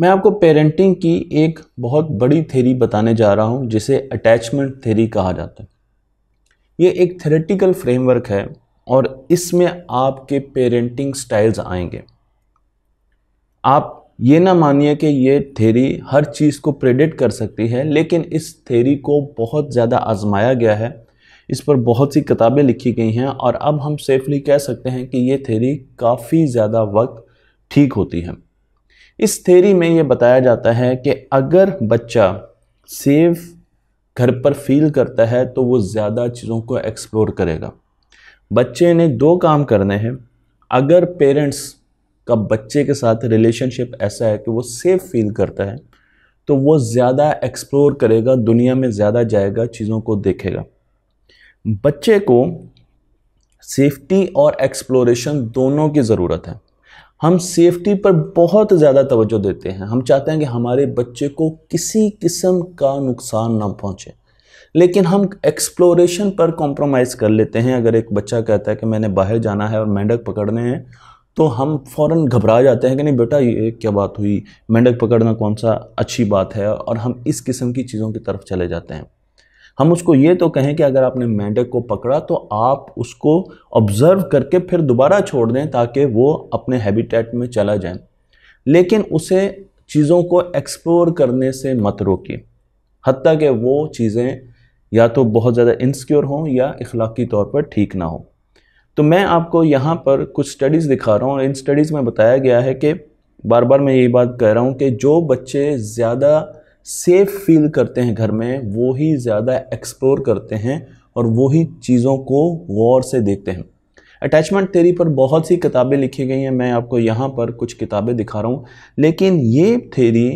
मैं आपको पेरेंटिंग की एक बहुत बड़ी थेरी बताने जा रहा हूँ जिसे अटैचमेंट थेरी कहा जाता है ये एक थेरेटिकल फ्रेमवर्क है और इसमें आपके पेरेंटिंग स्टाइल्स आएंगे आप ये ना मानिए कि ये थेरी हर चीज़ को प्रेडिक्ट कर सकती है लेकिन इस थेरी को बहुत ज़्यादा आजमाया गया है इस पर बहुत सी किताबें लिखी गई हैं और अब हम सेफली कह सकते हैं कि ये थेरी काफ़ी ज़्यादा वक्त ठीक होती है इस थेरी में ये बताया जाता है कि अगर बच्चा सेफ घर पर फील करता है तो वो ज़्यादा चीज़ों को एक्सप्लोर करेगा बच्चे ने दो काम करने हैं अगर पेरेंट्स का बच्चे के साथ रिलेशनशिप ऐसा है कि वो सेफ फील करता है तो वो ज़्यादा एक्सप्लोर करेगा दुनिया में ज़्यादा जाएगा चीज़ों को देखेगा बच्चे को सेफ्टी और एक्सप्लोरेशन दोनों की ज़रूरत है हम सेफ्टी पर बहुत ज़्यादा तवज्जो देते हैं हम चाहते हैं कि हमारे बच्चे को किसी किस्म का नुकसान ना पहुँचे लेकिन हम एक्सप्लोरेशन पर कॉम्प्रोमाइज़ कर लेते हैं अगर एक बच्चा कहता है कि मैंने बाहर जाना है और मेंढक पकड़ने हैं तो हम फ़ौर घबरा जाते हैं कि नहीं बेटा ये क्या बात हुई मेंढक पकड़ना कौन सा अच्छी बात है और हम इस किस्म की चीज़ों की तरफ चले जाते हैं हम उसको ये तो कहें कि अगर आपने मेंढक को पकड़ा तो आप उसको ऑब्ज़र्व करके फिर दोबारा छोड़ दें ताकि वो अपने हैबिटेट में चला जाए लेकिन उसे चीज़ों को एक्सप्लोर करने से मत रोकिए हती कि वो चीज़ें या तो बहुत ज़्यादा इनसिक्योर हों या इखलाकी तौर पर ठीक ना हो तो मैं आपको यहाँ पर कुछ स्टडीज़ दिखा रहा हूँ इन स्टडीज़ में बताया गया है कि बार बार मैं यही बात कह रहा हूँ कि जो बच्चे ज़्यादा सेफ फील करते हैं घर में वो ही ज़्यादा एक्सप्लोर करते हैं और वो ही चीज़ों को गौर से देखते हैं अटैचमेंट थेरी पर बहुत सी किताबें लिखी गई हैं मैं आपको यहाँ पर कुछ किताबें दिखा रहा हूँ लेकिन ये थेरी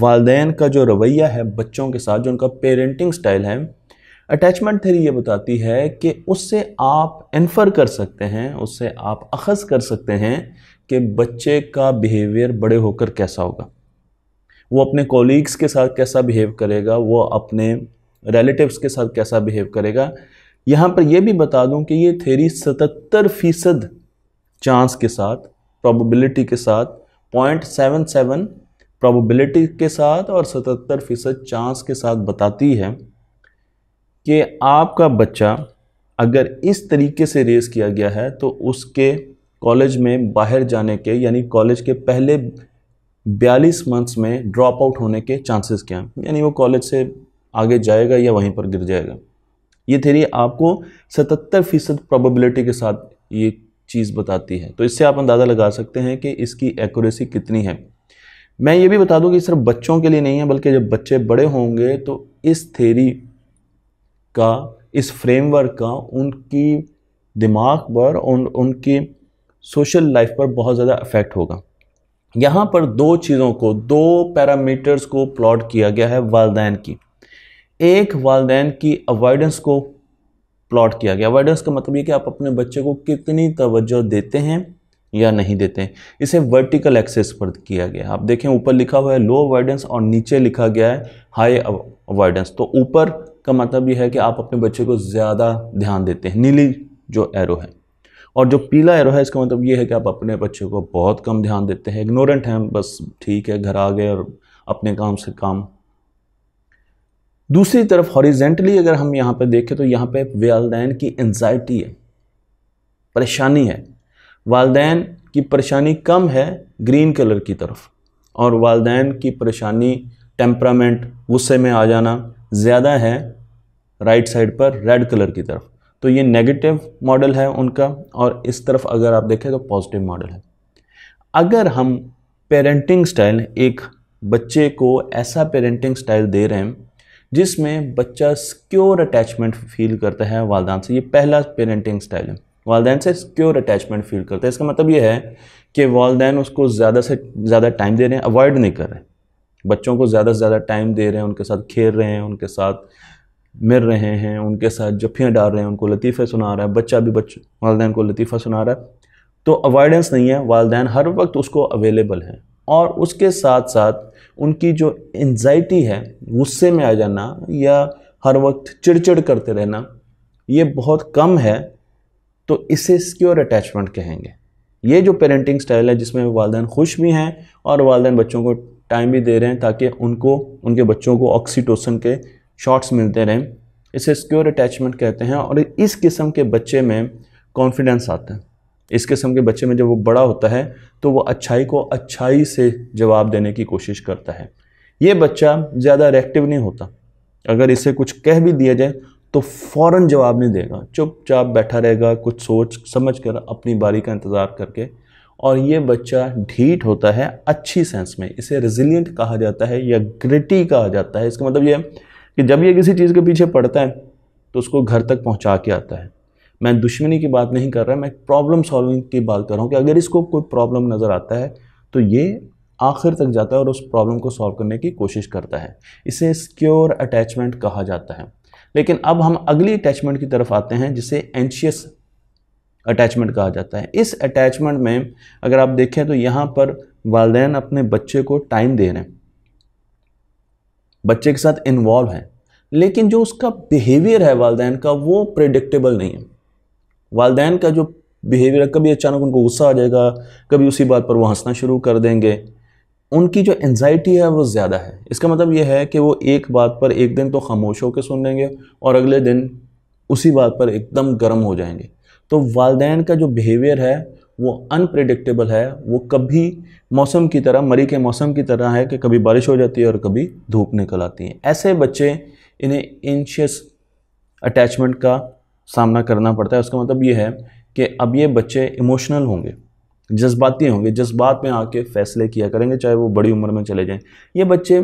वालदेन का जो रवैया है बच्चों के साथ जो उनका पेरेंटिंग स्टाइल है अटैचमेंट थेरी ये बताती है कि उससे आप इन्फर कर सकते हैं उससे आप अखज़ कर सकते हैं कि बच्चे का बिहेवियर बड़े होकर कैसा होगा वो अपने कॉलीग्स के साथ कैसा बिहेव करेगा वो अपने रिलेटिव्स के साथ कैसा बिहेव करेगा यहाँ पर यह भी बता दूँ कि ये थेरी सतर फीसद चांस के साथ प्रोबेबिलिटी के साथ पॉइंट सेवन सेवन प्रोबेबिलिटी के साथ और सतर फीसद चांस के साथ बताती है कि आपका बच्चा अगर इस तरीके से रेस किया गया है तो उसके कॉलेज में बाहर जाने के यानी कॉलेज के पहले बयालीस मंथ्स में ड्रॉप आउट होने के चांसेस क्या हैं यानी वो कॉलेज से आगे जाएगा या वहीं पर गिर जाएगा ये थेरी आपको सतहत्तर फीसद प्रॉबिलिटी के साथ ये चीज़ बताती है तो इससे आप अंदाज़ा लगा सकते हैं कि इसकी एक्यूरेसी कितनी है मैं ये भी बता दूं कि सिर्फ बच्चों के लिए नहीं है बल्कि जब बच्चे बड़े होंगे तो इस थेरी का इस फ्रेमवर्क का उनकी दिमाग पर उन उनकी सोशल लाइफ पर बहुत ज़्यादा इफ़ेक्ट होगा यहाँ पर दो चीज़ों को दो पैरामीटर्स को प्लॉट किया गया है वालदेन की एक वालदेन की अवॉइडेंस को प्लॉट किया गया अवॉइडेंस का मतलब ये कि आप अपने बच्चे को कितनी तवज्जो देते हैं या नहीं देते हैं इसे वर्टिकल एक्सेस पर किया गया आप देखें ऊपर लिखा हुआ है लो अवॉइडेंस और नीचे लिखा गया है हाई अवॉइडेंस तो ऊपर का मतलब यह है कि आप अपने बच्चे को ज़्यादा ध्यान देते हैं नीली जो एरो है और जो पीला एरो है इसका मतलब ये है कि आप अपने बच्चों को बहुत कम ध्यान देते हैं इग्नोरेंट हैं बस ठीक है घर आ गए और अपने काम से काम दूसरी तरफ हॉरिजेंटली अगर हम यहाँ पर देखें तो यहाँ पर वालदेन की एनजाइटी है परेशानी है वालदेन की परेशानी कम है ग्रीन कलर की तरफ और वालदेन की परेशानी टेम्परामेंट गुस्से में आ जाना ज़्यादा है राइट साइड पर रेड कलर की तरफ तो ये नेगेटिव मॉडल है उनका और इस तरफ अगर आप देखें तो पॉजिटिव मॉडल है अगर हम पेरेंटिंग स्टाइल एक बच्चे को ऐसा पेरेंटिंग स्टाइल दे रहे हैं जिसमें बच्चा सिक्योर अटैचमेंट फील करता है वालदान से ये पहला पेरेंटिंग स्टाइल है वालदेन से सिक्योर अटैचमेंट फील करता है इसका मतलब ये है कि वालदेन उसको ज़्यादा से ज़्यादा टाइम दे रहे हैं अवॉइड नहीं कर रहे बच्चों को ज़्यादा से ज़्यादा टाइम दे रहे हैं उनके साथ खेल रहे हैं उनके साथ मिल रहे हैं उनके साथ जफियाँ डाल रहे हैं उनको लतीफ़े सुना रहा है बच्चा भी बच्चे वालदेन को लतीफ़ा सुना रहा है तो अवॉइडेंस नहीं है वालदेन हर वक्त उसको अवेलेबल हैं और उसके साथ साथ उनकी जो एनजाइटी है गुस्से में आ जाना या हर वक्त चिड़चिड़ करते रहना ये बहुत कम है तो इसे सिक्योर अटैचमेंट कहेंगे ये जो पेरेंटिंग स्टाइल है जिसमें वालदे खुश भी हैं और वालदे बच्चों को टाइम भी दे रहे हैं ताकि उनको उनके बच्चों को ऑक्सीटोसन के शॉट्स मिलते रहें इसे सिक्योर अटैचमेंट कहते हैं और इस किस्म के बच्चे में कॉन्फिडेंस आता है इस किस्म के बच्चे में जब वो बड़ा होता है तो वो अच्छाई को अच्छाई से जवाब देने की कोशिश करता है ये बच्चा ज़्यादा रेक्टिव नहीं होता अगर इसे कुछ कह भी दिया जाए तो फ़ौर जवाब नहीं देगा चुपचाप बैठा रहेगा कुछ सोच समझ कर अपनी बारी का इंतज़ार करके और ये बच्चा ढीठ होता है अच्छी सेंस में इसे रेजिलियंट कहा जाता है या ग्रिटी कहा जाता है इसका मतलब ये कि जब ये किसी चीज़ के पीछे पड़ता है तो उसको घर तक पहुंचा के आता है मैं दुश्मनी की बात नहीं कर रहा मैं प्रॉब्लम सॉल्विंग की बात कर रहा हूँ कि अगर इसको कोई प्रॉब्लम नज़र आता है तो ये आखिर तक जाता है और उस प्रॉब्लम को सॉल्व करने की कोशिश करता है इसे सिक्योर अटैचमेंट कहा जाता है लेकिन अब हम अगली अटैचमेंट की तरफ आते हैं जिसे एंशियस अटैचमेंट कहा जाता है इस अटैचमेंट में अगर आप देखें तो यहाँ पर वालदेन अपने बच्चे को टाइम दे रहे हैं बच्चे के साथ इन्वॉल्व हैं लेकिन जो उसका बिहेवियर है वालदेन का वो प्रिडिक्टेबल नहीं है वालदेन का जो बिहेवियर कभी अचानक उनको गुस्सा आ जाएगा कभी उसी बात पर वो हंसना शुरू कर देंगे उनकी जो एनजाइटी है वो ज़्यादा है इसका मतलब ये है कि वो एक बात पर एक दिन तो खामोश होकर सुन लेंगे और अगले दिन उसी बात पर एकदम गर्म हो जाएंगे तो वालदेन का जो बिहेवियर है वो अनप्रिडिक्टेबल है वो कभी मौसम की तरह मरी के मौसम की तरह है कि कभी बारिश हो जाती है और कभी धूप निकल आती है ऐसे बच्चे इन्हें इंशियस अटैचमेंट का सामना करना पड़ता है उसका मतलब ये है कि अब ये बच्चे इमोशनल होंगे जज्बाती होंगे जज्बात में आके फैसले किया करेंगे चाहे वो बड़ी उम्र में चले जाएं ये बच्चे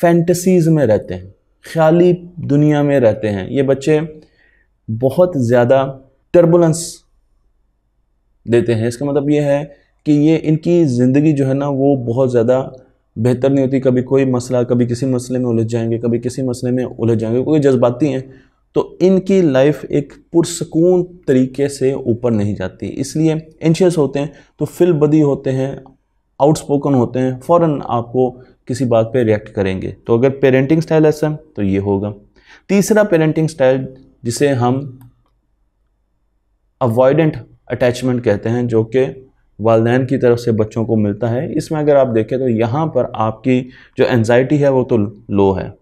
फैंटसीज़ में रहते हैं ख्याली दुनिया में रहते हैं ये बच्चे बहुत ज़्यादा टर्बुलेंस देते हैं इसका मतलब ये है कि ये इनकी ज़िंदगी जो है ना वो बहुत ज़्यादा बेहतर नहीं होती कभी कोई मसला कभी किसी मसले में उलझ जाएंगे कभी किसी मसले में उलझ जाएंगे कोई जज्बाती हैं तो इनकी लाइफ एक पुरसकून तरीके से ऊपर नहीं जाती इसलिए एंशियस होते हैं तो फिल बदी होते हैं आउटस्पोकन होते हैं फ़ौर आपको किसी बात पे रिएक्ट करेंगे तो अगर पेरेंटिंग स्टाइल ऐसा तो ये होगा तीसरा पेरेंटिंग स्टाइल जिसे हम अवॉइडेंट अटैचमेंट कहते हैं जो कि वालदेन की तरफ से बच्चों को मिलता है इसमें अगर आप देखें तो यहाँ पर आपकी जो एनजाइटी है वो तो लो है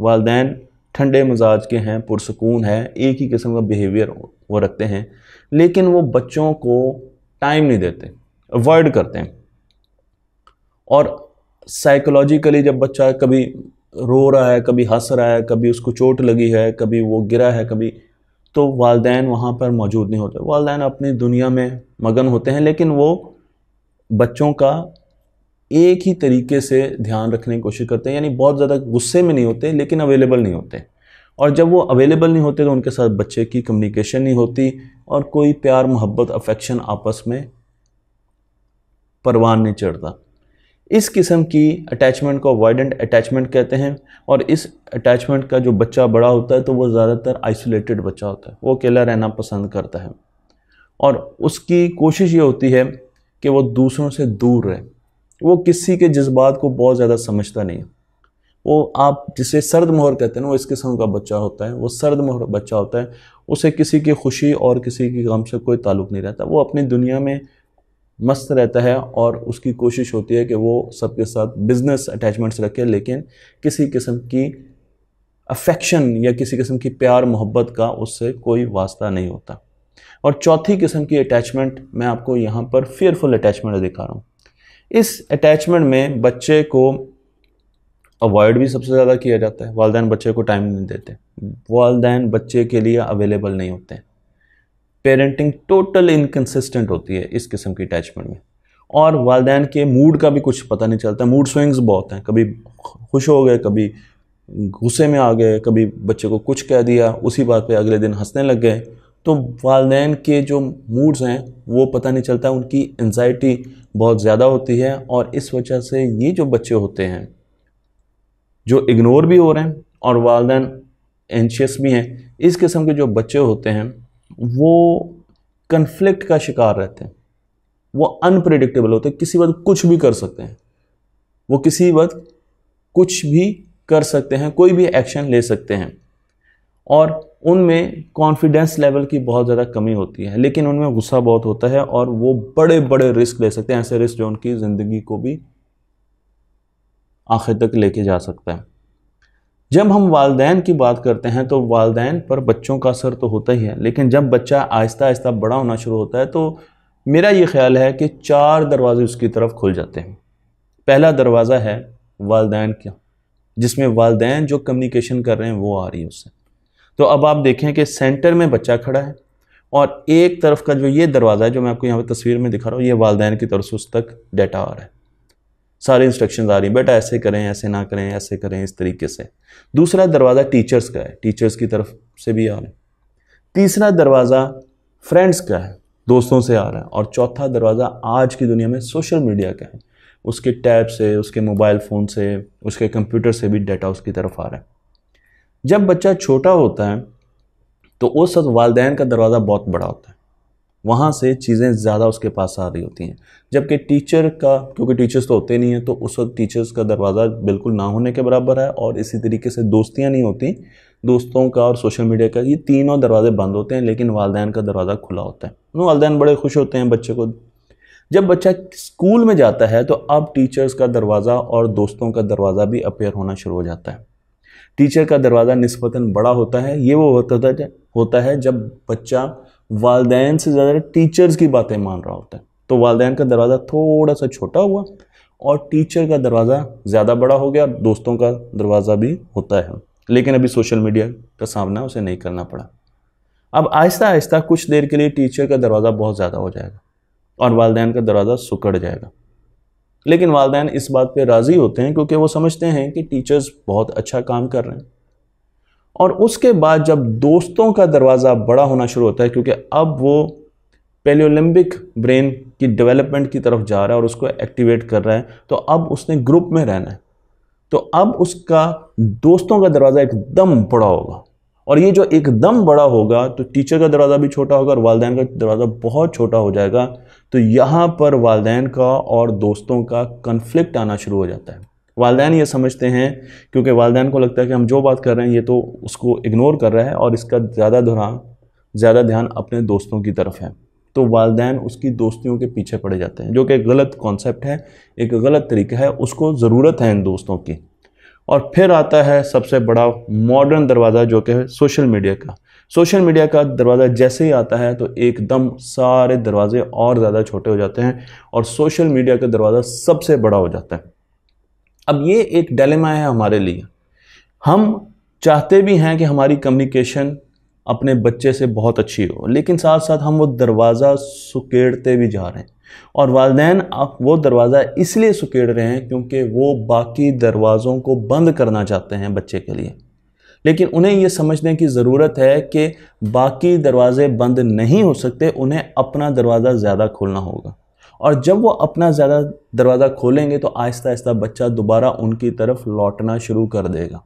वालदेन ठंडे मिजाज के हैं पुरसकून है एक ही किस्म का बिहेवियर वो रखते हैं लेकिन वो बच्चों को टाइम नहीं देते अवॉइड करते हैं और साइकोलॉजिकली जब बच्चा कभी रो रहा है कभी हंस रहा है कभी उसको चोट लगी है कभी वो गिरा है कभी तो वालदे वहाँ पर मौजूद नहीं होते वालदे अपनी दुनिया में मगन होते हैं लेकिन वो बच्चों का एक ही तरीके से ध्यान रखने की कोशिश करते हैं यानी बहुत ज़्यादा गुस्से में नहीं होते लेकिन अवेलेबल नहीं होते और जब वो अवेलेबल नहीं होते तो उनके साथ बच्चे की कम्युनिकेशन नहीं होती और कोई प्यार मोहब्बत अफेक्शन आपस में परवान नहीं चढ़ता इस किस्म की अटैचमेंट को अवॉइडेंट अटैचमेंट कहते हैं और इस अटैचमेंट का जो बच्चा बड़ा होता है तो वो ज़्यादातर आइसोलेटेड बच्चा होता है वो अकेला रहना पसंद करता है और उसकी कोशिश ये होती है कि वो दूसरों से दूर रहे वो किसी के जज्बात को बहुत ज़्यादा समझता नहीं वो आप जिसे सर्द मोहर कहते हैं वो इस किस्म का बच्चा होता है वो सर्द मोहर बच्चा होता है उसे किसी की खुशी और किसी की गम से कोई ताल्लुक़ नहीं रहता वो अपनी दुनिया में मस्त रहता है और उसकी कोशिश होती है कि वो सबके साथ बिजनेस अटैचमेंट्स रखे लेकिन किसी किस्म की अफेक्शन या किसी किस्म की प्यार मोहब्बत का उससे कोई वास्ता नहीं होता और चौथी किस्म की अटैचमेंट मैं आपको यहाँ पर फियरफुल अटैचमेंट दिखा रहा हूँ इस अटैचमेंट में बच्चे को अवॉइड भी सबसे ज़्यादा किया जाता है वालदेन बच्चे को टाइम नहीं देते वालदेन बच्चे के लिए अवेलेबल नहीं होते हैं पेरेंटिंग टोटल इनकन्सिस्टेंट होती है इस किस्म की अटैचमेंट में और वालदेन के मूड का भी कुछ पता नहीं चलता मूड स्विंग्स बहुत हैं कभी खुश हो गए कभी गुस्से में आ गए कभी बच्चे को कुछ कह दिया उसी बात पे अगले दिन हंसने लग गए तो वालदे के जो मूड्स हैं वो पता नहीं चलता उनकी एनजाइटी बहुत ज़्यादा होती है और इस वजह से ये जो बच्चे होते हैं जो इग्नोर भी हो रहे हैं और वालदे एनशियस भी हैं इस किस्म के जो बच्चे होते हैं वो कन्फ्लिक्ट का शिकार रहते हैं वो अनप्रिडिक्टेबल होते हैं किसी वक्त कुछ भी कर सकते हैं वो किसी वक्त कुछ भी कर सकते हैं कोई भी एक्शन ले सकते हैं और उनमें कॉन्फिडेंस लेवल की बहुत ज़्यादा कमी होती है लेकिन उनमें गुस्सा बहुत होता है और वो बड़े बड़े रिस्क ले सकते हैं ऐसे रिस्क जो उनकी ज़िंदगी को भी आखिर तक लेके जा सकता है जब हम वालदेन की बात करते हैं तो वालदेन पर बच्चों का असर तो होता ही है लेकिन जब बच्चा आहिस्ता आहिस्ता बड़ा होना शुरू होता है तो मेरा ये ख्याल है कि चार दरवाजे उसकी तरफ खुल जाते हैं पहला दरवाज़ा है वालदेन का जिसमें वालदेन जो कम्युनिकेशन कर रहे हैं वो आ रही है उससे तो अब आप देखें कि सेंटर में बच्चा खड़ा है और एक तरफ का जो ये दरवाज़ा है जो मैं आपको यहाँ पर तस्वीर में दिखा रहा हूँ ये वालदेन की तरफ से उस तक डेटा आ रहा है सारी इंस्ट्रक्शंस आ रही बेटा ऐसे करें ऐसे ना करें ऐसे करें इस तरीके से दूसरा दरवाज़ा टीचर्स का है टीचर्स की तरफ से भी आ रहे हैं तीसरा दरवाज़ा फ्रेंड्स का है दोस्तों से आ रहा है और चौथा दरवाज़ा आज की दुनिया में सोशल मीडिया का है उसके टैब से उसके मोबाइल फ़ोन से उसके कंप्यूटर से भी डाटा उसकी तरफ आ रहा है जब बच्चा छोटा होता है तो उस वक्त वालदेन का दरवाज़ा बहुत बड़ा होता है वहाँ से चीज़ें ज़्यादा उसके पास आ रही होती हैं जबकि टीचर का क्योंकि टीचर्स तो होते नहीं हैं तो उस वक्त टीचर्स का दरवाज़ा बिल्कुल ना होने के बराबर है और इसी तरीके से दोस्तियाँ नहीं होती दोस्तों का और सोशल मीडिया का ये तीनों दरवाजे बंद होते हैं लेकिन वालदेन का दरवाज़ा खुला होता है वालदेन बड़े खुश होते हैं बच्चे को जब बच्चा स्कूल में जाता है तो अब टीचर्स का दरवाज़ा और दोस्तों का दरवाज़ा भी अपेयर होना शुरू हो जाता है टीचर का दरवाज़ा नस्बता बड़ा होता है ये वो होता होता है जब बच्चा वालदेन से ज़्यादा टीचर्स की बातें मान रहा होता है तो वालदेन का दरवाज़ा थोड़ा सा छोटा हुआ और टीचर का दरवाज़ा ज़्यादा बड़ा हो गया और दोस्तों का दरवाज़ा भी होता है लेकिन अभी सोशल मीडिया का सामना उसे नहीं करना पड़ा अब आहिस्ता आहिस्ता कुछ देर के लिए टीचर का दरवाज़ा बहुत ज़्यादा हो जाएगा और वालदेन का दरवाज़ा सुकड़ जाएगा लेकिन वालदेन इस बात पर राज़ी होते हैं क्योंकि वो समझते हैं कि टीचर्स बहुत अच्छा काम कर रहे हैं और उसके बाद जब दोस्तों का दरवाज़ा बड़ा होना शुरू होता है क्योंकि अब वो पेलियोलिम्बिक ब्रेन की डेवलपमेंट की तरफ जा रहा है और उसको एक्टिवेट कर रहा है तो अब उसने ग्रुप में रहना है तो अब उसका दोस्तों का दरवाज़ा एकदम बड़ा होगा और ये जो एकदम बड़ा होगा तो टीचर का दरवाज़ा भी छोटा होगा और वालदेन का दरवाज़ा बहुत छोटा हो जाएगा तो यहाँ पर वालदेन का और दोस्तों का कन्फ्लिक्ट आना शुरू हो जाता है वालदेन ये समझते हैं क्योंकि वालदेन को लगता है कि हम जो बात कर रहे हैं ये तो उसको इग्नोर कर रहा है और इसका ज़्यादा ध्यान ज़्यादा ध्यान अपने दोस्तों की तरफ है तो वालदेन उसकी दोस्तियों के पीछे पड़े जाते हैं जो कि एक गलत कॉन्सेप्ट है एक गलत तरीका है उसको ज़रूरत है इन दोस्तों की और फिर आता है सबसे बड़ा मॉडर्न दरवाज़ा जो कि है सोशल मीडिया का सोशल मीडिया का दरवाज़ा जैसे ही आता है तो एकदम सारे दरवाजे और ज़्यादा छोटे हो जाते हैं और सोशल मीडिया का दरवाज़ा सबसे बड़ा हो जाता है अब ये एक डेलेमा है हमारे लिए हम चाहते भी हैं कि हमारी कम्युनिकेशन अपने बच्चे से बहुत अच्छी हो लेकिन साथ साथ हम वो दरवाज़ा सुकेड़ते भी जा रहे हैं और वालदेन आप वो दरवाज़ा इसलिए सुकेड़ रहे हैं क्योंकि वो बाकी दरवाज़ों को बंद करना चाहते हैं बच्चे के लिए लेकिन उन्हें ये समझने की ज़रूरत है कि बाकी दरवाज़े बंद नहीं हो सकते उन्हें अपना दरवाज़ा ज़्यादा खोलना होगा और जब वो अपना ज़्यादा दरवाज़ा खोलेंगे तो आहिस्ता आहिस्ता बच्चा दोबारा उनकी तरफ लौटना शुरू कर देगा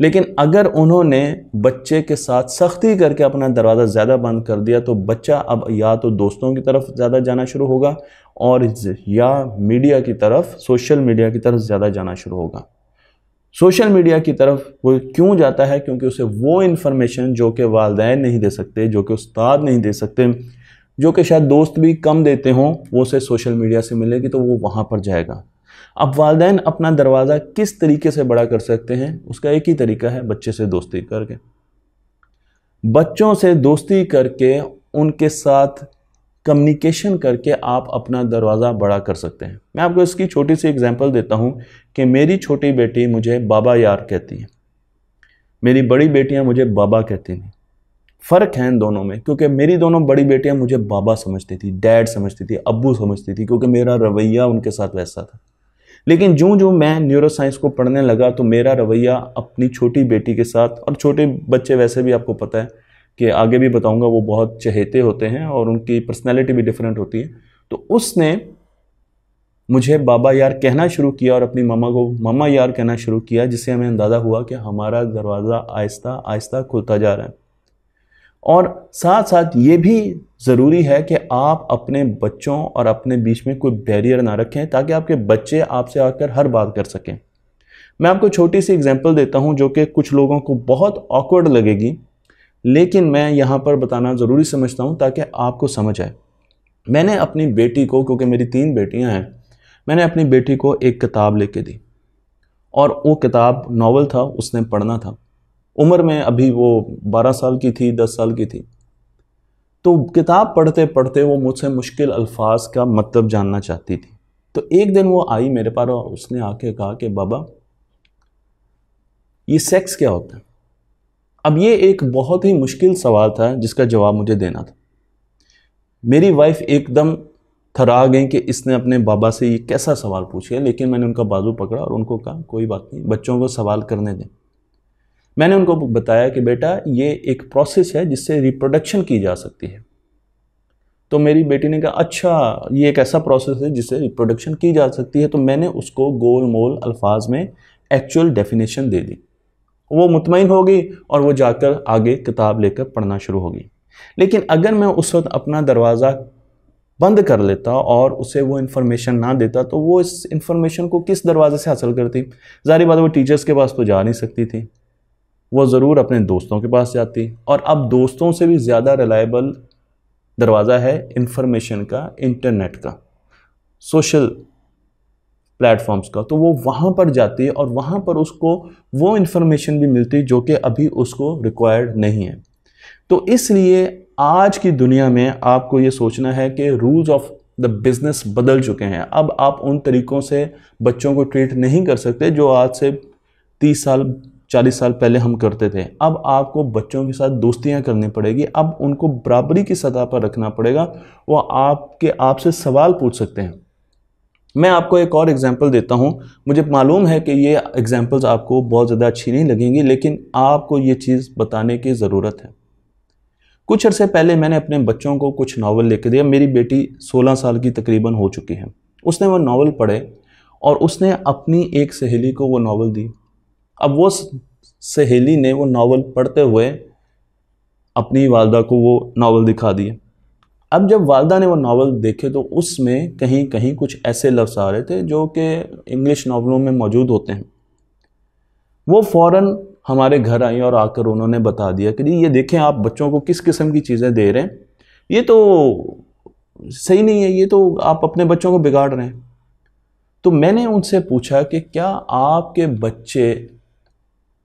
लेकिन अगर उन्होंने बच्चे के साथ सख्ती करके अपना दरवाज़ा ज़्यादा बंद कर दिया तो बच्चा अब या तो दोस्तों की तरफ ज़्यादा जाना शुरू होगा और या मीडिया की तरफ सोशल मीडिया की तरफ ज़्यादा जाना शुरू होगा सोशल मीडिया की तरफ वो क्यों जाता है क्योंकि उसे वो इन्फॉर्मेशन जो कि वालदेन नहीं दे सकते जो कि उस्ताद नहीं दे सकते जो कि शायद दोस्त भी कम देते हों वो उसे सोशल मीडिया से मिलेगी तो वो वहाँ पर जाएगा अब वालदेन अपना दरवाज़ा किस तरीके से बड़ा कर सकते हैं उसका एक ही तरीका है बच्चे से दोस्ती करके बच्चों से दोस्ती करके उनके साथ कम्युनिकेशन करके आप अपना दरवाज़ा बड़ा कर सकते हैं मैं आपको इसकी छोटी सी एग्जांपल देता हूँ कि मेरी छोटी बेटी मुझे बाबा यार कहती है मेरी बड़ी बेटियाँ मुझे बाबा कहती हैं फ़र्क है इन दोनों में क्योंकि मेरी दोनों बड़ी बेटियां मुझे बाबा समझती थी डैड समझती थी अबू समझती थी क्योंकि मेरा रवैया उनके साथ वैसा था लेकिन जूँ जूँ मैं न्यूरो साइंस को पढ़ने लगा तो मेरा रवैया अपनी छोटी बेटी के साथ और छोटे बच्चे वैसे भी आपको पता है कि आगे भी बताऊँगा वो बहुत चहेते होते हैं और उनकी पर्सनैलिटी भी डिफरेंट होती है तो उसने मुझे बाबा यार कहना शुरू किया और अपनी मामा को मामा यार कहना शुरू किया जिससे हमें अंदाज़ा हुआ कि हमारा दरवाज़ा आहिस्ता आहिस्ता खुलता जा रहा है और साथ साथ ये भी ज़रूरी है कि आप अपने बच्चों और अपने बीच में कोई बैरियर ना रखें ताकि आपके बच्चे आपसे आकर हर बात कर सकें मैं आपको छोटी सी एग्जांपल देता हूं जो कि कुछ लोगों को बहुत ऑकवर्ड लगेगी लेकिन मैं यहाँ पर बताना ज़रूरी समझता हूँ ताकि आपको समझ आए मैंने अपनी बेटी को क्योंकि मेरी तीन बेटियाँ हैं मैंने अपनी बेटी को एक किताब लेके दी और वो किताब नावल था उसने पढ़ना था उम्र में अभी वो बारह साल की थी दस साल की थी तो किताब पढ़ते पढ़ते वो मुझसे मुश्किल अल्फाज का मतलब जानना चाहती थी तो एक दिन वो आई मेरे पास और उसने आके कहा कि बाबा ये सेक्स क्या होता है अब ये एक बहुत ही मुश्किल सवाल था जिसका जवाब मुझे देना था मेरी वाइफ एकदम थरा गई कि इसने अपने बाबा से ये कैसा सवाल पूछे लेकिन मैंने उनका बाजू पकड़ा और उनको कहा कोई बात नहीं बच्चों को सवाल करने दें मैंने उनको बताया कि बेटा ये एक प्रोसेस है जिससे रिप्रोडक्शन की जा सकती है तो मेरी बेटी ने कहा अच्छा ये एक ऐसा प्रोसेस है जिससे रिप्रोडक्शन की जा सकती है तो मैंने उसको गोल मोल अल्फाज में एक्चुअल डेफिनेशन दे दी वो मुतमिन हो गई और वो जाकर आगे किताब लेकर पढ़ना शुरू हो गई लेकिन अगर मैं उस वक्त अपना दरवाज़ा बंद कर लेता और उसे वो इन्फॉर्मेशन ना देता तो वो इस इन्फॉर्मेशन को किस दरवाजे से हासिल करती ज़ाहिर बात वो टीचर्स के पास तो जा नहीं सकती थी वो ज़रूर अपने दोस्तों के पास जाती और अब दोस्तों से भी ज़्यादा रिलायबल दरवाज़ा है इन्फॉर्मेशन का इंटरनेट का सोशल प्लेटफॉर्म्स का तो वो वहाँ पर जाती है और वहाँ पर उसको वो इन्फॉर्मेशन भी मिलती जो कि अभी उसको रिक्वायर्ड नहीं है तो इसलिए आज की दुनिया में आपको ये सोचना है कि रूल्स ऑफ द बिज़नेस बदल चुके हैं अब आप उन तरीक़ों से बच्चों को ट्रीट नहीं कर सकते जो आज से तीस साल चालीस साल पहले हम करते थे अब आपको बच्चों के साथ दोस्तियाँ करनी पड़ेगी अब उनको बराबरी की सतह पर रखना पड़ेगा वो आपके आपसे सवाल पूछ सकते हैं मैं आपको एक और एग्जाम्पल देता हूँ मुझे मालूम है कि ये एग्जाम्पल्स आपको बहुत ज़्यादा अच्छी नहीं लगेंगी लेकिन आपको ये चीज़ बताने की ज़रूरत है कुछ अरसे पहले मैंने अपने बच्चों को कुछ नावल लेकर दिया मेरी बेटी 16 साल की तकरीबन हो चुकी है उसने वो नावल पढ़े और उसने अपनी एक सहेली को वो नावल दी अब वो सहेली ने वो नावल पढ़ते हुए अपनी वालदा को वो नावल दिखा दिए अब जब वालदा ने वो नावल देखे तो उसमें कहीं कहीं कुछ ऐसे लफ्ज़ आ रहे थे जो कि इंग्लिश नावलों में मौजूद होते हैं वो फ़ौर हमारे घर आई और आकर उन्होंने बता दिया कि जी ये देखें आप बच्चों को किस किस्म की चीज़ें दे रहे हैं ये तो सही नहीं है ये तो आप अपने बच्चों को बिगाड़ रहे हैं तो मैंने उनसे पूछा कि क्या आपके बच्चे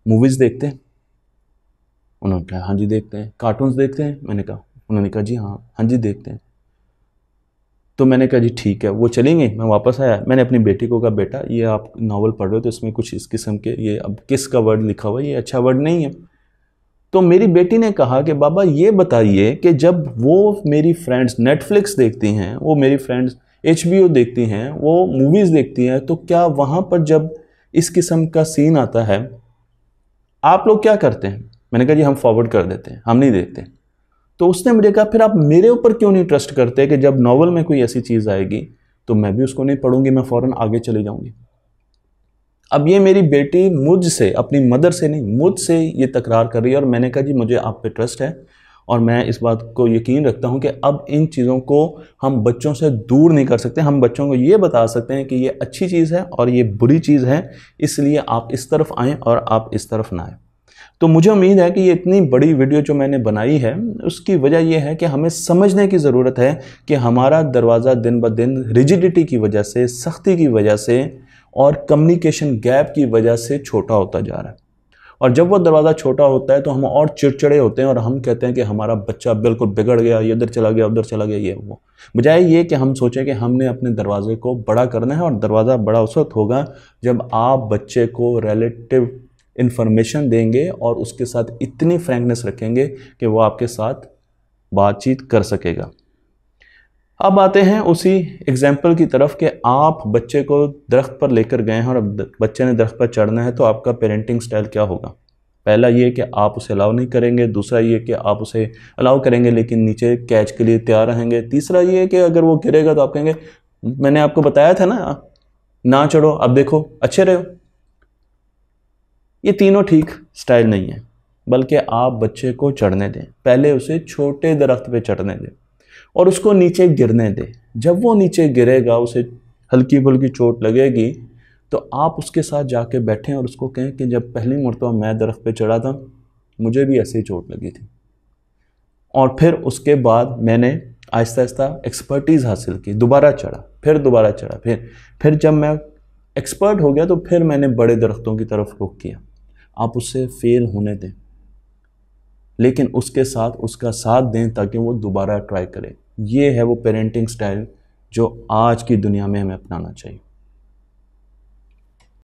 मूवीज़ देखते हैं उन्होंने कहा हाँ जी देखते हैं कार्टून्स देखते हैं मैंने कहा उन्होंने कहा जी हाँ हाँ जी देखते हैं तो मैंने कहा जी ठीक है वो चलेंगे मैं वापस आया मैंने अपनी बेटी को कहा बेटा ये आप नावल पढ़ रहे हो तो इसमें कुछ इस किस्म के ये अब किस का वर्ड लिखा हुआ है ये अच्छा वर्ड नहीं है तो मेरी बेटी ने कहा कि बाबा ये बताइए कि जब वो मेरी फ्रेंड्स नेटफ्लिक्स देखती हैं वो मेरी फ्रेंड्स एच देखती हैं वो मूवीज़ देखती हैं तो क्या वहाँ पर जब इस किस्म का सीन आता है आप लोग क्या करते हैं मैंने कहा जी हम फॉरवर्ड कर देते हैं हम नहीं देखते तो उसने मुझे कहा फिर आप मेरे ऊपर क्यों नहीं ट्रस्ट करते कि जब नावल में कोई ऐसी चीज़ आएगी तो मैं भी उसको नहीं पढ़ूंगी मैं फ़ौरन आगे चले जाऊंगी अब ये मेरी बेटी मुझसे अपनी मदर से नहीं मुझसे ये तकरार कर रही है और मैंने कहा जी मुझे आप पे ट्रस्ट है और मैं इस बात को यकीन रखता हूँ कि अब इन चीज़ों को हम बच्चों से दूर नहीं कर सकते हम बच्चों को ये बता सकते हैं कि ये अच्छी चीज़ है और ये बुरी चीज़ है इसलिए आप इस तरफ आएँ और आप इस तरफ ना आएँ तो मुझे उम्मीद है कि ये इतनी बड़ी वीडियो जो मैंने बनाई है उसकी वजह यह है कि हमें समझने की ज़रूरत है कि हमारा दरवाज़ा दिन ब दिन रिजिडिटी की वजह से सख्ती की वजह से और कम्युनिकेशन गैप की वजह से छोटा होता जा रहा है और जब वो दरवाज़ा छोटा होता है तो हम और चिड़चिड़े होते हैं और हम कहते हैं कि हमारा बच्चा बिल्कुल बिगड़ गया ये इधर चला गया उधर चला गया ये वो बजाय ये कि हम सोचें कि हमने अपने दरवाजे को बड़ा करना है और दरवाज़ा बड़ा उस वक्त होगा जब आप बच्चे को रिलेटिव इन्फॉर्मेशन देंगे और उसके साथ इतनी फ्रेंकनेस रखेंगे कि वो आपके साथ बातचीत कर सकेगा अब आते हैं उसी एग्जाम्पल की तरफ कि आप बच्चे को दरख्त पर लेकर गए हैं और अब बच्चे ने दरख्त पर चढ़ना है तो आपका पेरेंटिंग स्टाइल क्या होगा पहला ये कि आप उसे अलाउ नहीं करेंगे दूसरा ये कि आप उसे अलाउ करेंगे लेकिन नीचे कैच के लिए तैयार रहेंगे तीसरा ये कि अगर वो गिरेगा तो आप कहेंगे मैंने आपको बताया था ना ना चढ़ो अब देखो अच्छे रहो ये तीनों ठीक स्टाइल नहीं है बल्कि आप बच्चे को चढ़ने दें पहले उसे छोटे दरख्त पे चढ़ने दें और उसको नीचे गिरने दे जब वो नीचे गिरेगा उसे हल्की फुल्की चोट लगेगी तो आप उसके साथ जाके बैठें और उसको कहें कि जब पहली मरतबा मैं दरख्त पे चढ़ा था मुझे भी ऐसे ही चोट लगी थी और फिर उसके बाद मैंने आहिस्ता आहिस्ता एक्सपर्टीज़ हासिल की दोबारा चढ़ा फिर दोबारा चढ़ा फिर फिर जब मैं एक्सपर्ट हो गया तो फिर मैंने बड़े दरख्तों की तरफ रुख किया आप उससे फेल होने दें लेकिन उसके साथ उसका साथ दें ताकि वो दोबारा ट्राई करें ये है वो पेरेंटिंग स्टाइल जो आज की दुनिया में हमें अपनाना चाहिए